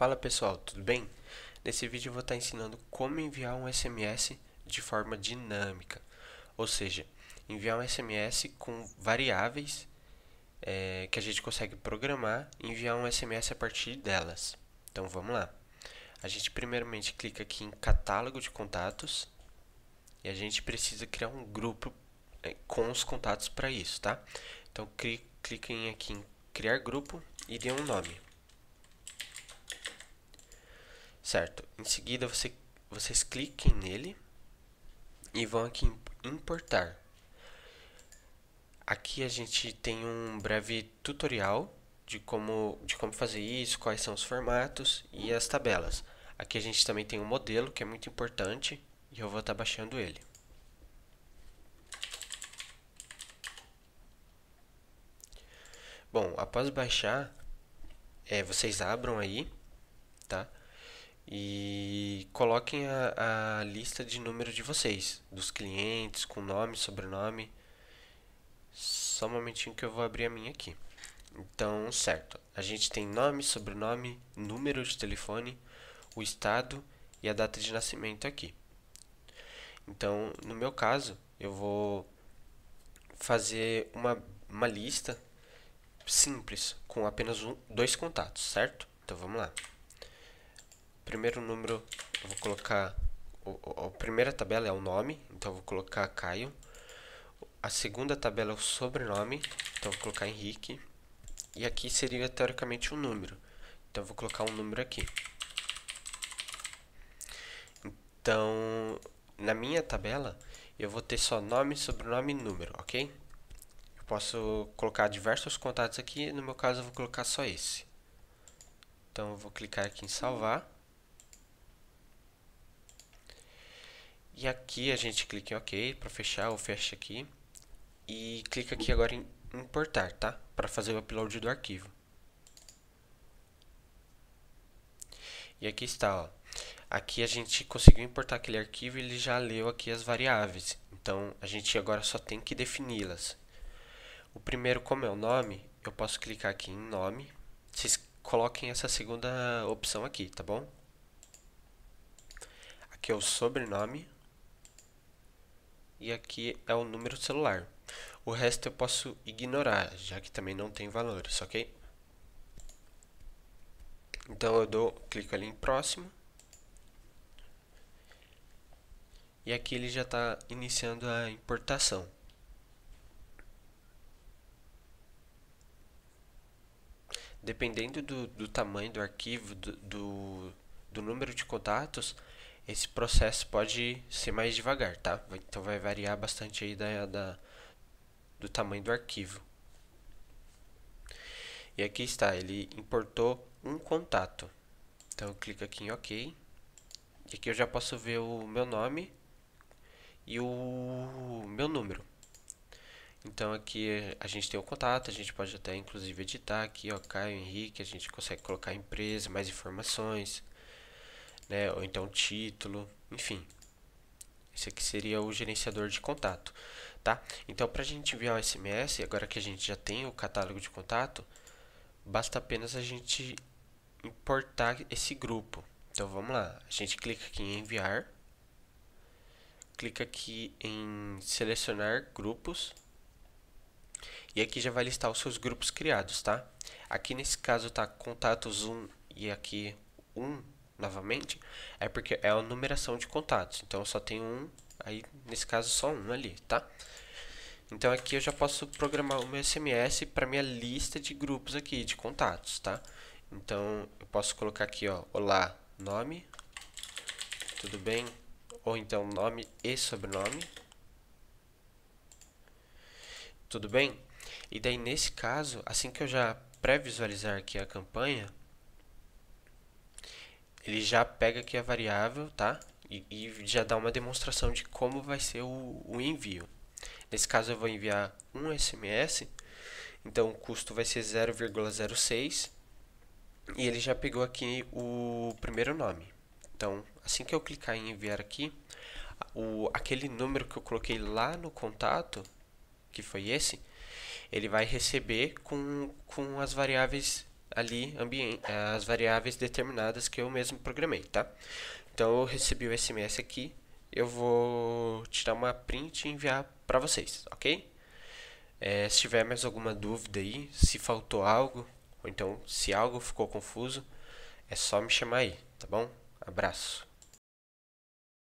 Fala pessoal, tudo bem? Nesse vídeo eu vou estar ensinando como enviar um SMS de forma dinâmica, ou seja, enviar um SMS com variáveis é, que a gente consegue programar e enviar um SMS a partir delas. Então vamos lá. A gente primeiramente clica aqui em catálogo de contatos e a gente precisa criar um grupo é, com os contatos para isso, tá? Então cliquem aqui em criar grupo e dê um nome. Certo. Em seguida, você, vocês cliquem nele e vão aqui em importar. Aqui a gente tem um breve tutorial de como, de como fazer isso, quais são os formatos e as tabelas. Aqui a gente também tem um modelo que é muito importante e eu vou estar tá baixando ele. Bom, após baixar, é, vocês abram aí, tá? e coloquem a, a lista de número de vocês, dos clientes, com nome, sobrenome. Só um momentinho que eu vou abrir a minha aqui. Então, certo. A gente tem nome, sobrenome, número de telefone, o estado e a data de nascimento aqui. Então, no meu caso, eu vou fazer uma, uma lista simples com apenas um, dois contatos, certo? Então vamos lá primeiro número eu vou colocar. O, a primeira tabela é o nome, então eu vou colocar Caio. A segunda tabela é o sobrenome, então eu vou colocar Henrique. E aqui seria teoricamente um número, então eu vou colocar um número aqui. Então, na minha tabela, eu vou ter só nome, sobrenome e número, ok? Eu posso colocar diversos contatos aqui, no meu caso eu vou colocar só esse. Então eu vou clicar aqui em salvar. E aqui a gente clica em OK para fechar ou fecha aqui. E clica aqui agora em importar, tá? Para fazer o upload do arquivo. E aqui está, ó. Aqui a gente conseguiu importar aquele arquivo e ele já leu aqui as variáveis. Então a gente agora só tem que defini-las. O primeiro, como é o nome, eu posso clicar aqui em nome. Vocês coloquem essa segunda opção aqui, tá bom? Aqui é o sobrenome e aqui é o número celular. O resto eu posso ignorar, já que também não tem valores, ok? Então eu dou, clico ali em próximo. E aqui ele já está iniciando a importação. Dependendo do, do tamanho do arquivo, do, do, do número de contatos, esse processo pode ser mais devagar, tá? Então vai variar bastante aí da, da do tamanho do arquivo. E aqui está, ele importou um contato. Então eu clico aqui em OK. E aqui eu já posso ver o meu nome e o meu número. Então aqui a gente tem o contato, a gente pode até inclusive editar aqui, ó, Caio Henrique, a gente consegue colocar a empresa, mais informações, né? Ou então título, enfim. Esse aqui seria o gerenciador de contato, tá? Então, para a gente enviar o SMS, agora que a gente já tem o catálogo de contato, basta apenas a gente importar esse grupo. Então, vamos lá. A gente clica aqui em enviar, clica aqui em selecionar grupos e aqui já vai listar os seus grupos criados, tá? Aqui nesse caso tá contatos 1 e aqui 1 novamente, é porque é a numeração de contatos. Então, eu só tenho um, aí nesse caso só um ali, tá? Então, aqui eu já posso programar o meu SMS para minha lista de grupos aqui, de contatos, tá? Então, eu posso colocar aqui, ó, olá, nome, tudo bem? Ou então, nome e sobrenome. Tudo bem? E daí, nesse caso, assim que eu já pré-visualizar aqui a campanha, ele já pega aqui a variável, tá? E, e já dá uma demonstração de como vai ser o, o envio. Nesse caso eu vou enviar um SMS, então o custo vai ser 0,06 e ele já pegou aqui o primeiro nome. Então, assim que eu clicar em enviar aqui, o, aquele número que eu coloquei lá no contato, que foi esse, ele vai receber com, com as variáveis ali as variáveis determinadas que eu mesmo programei, tá? Então eu recebi o SMS aqui, eu vou tirar uma print e enviar para vocês, ok? É, se tiver mais alguma dúvida aí, se faltou algo, ou então se algo ficou confuso, é só me chamar aí, tá bom? Abraço.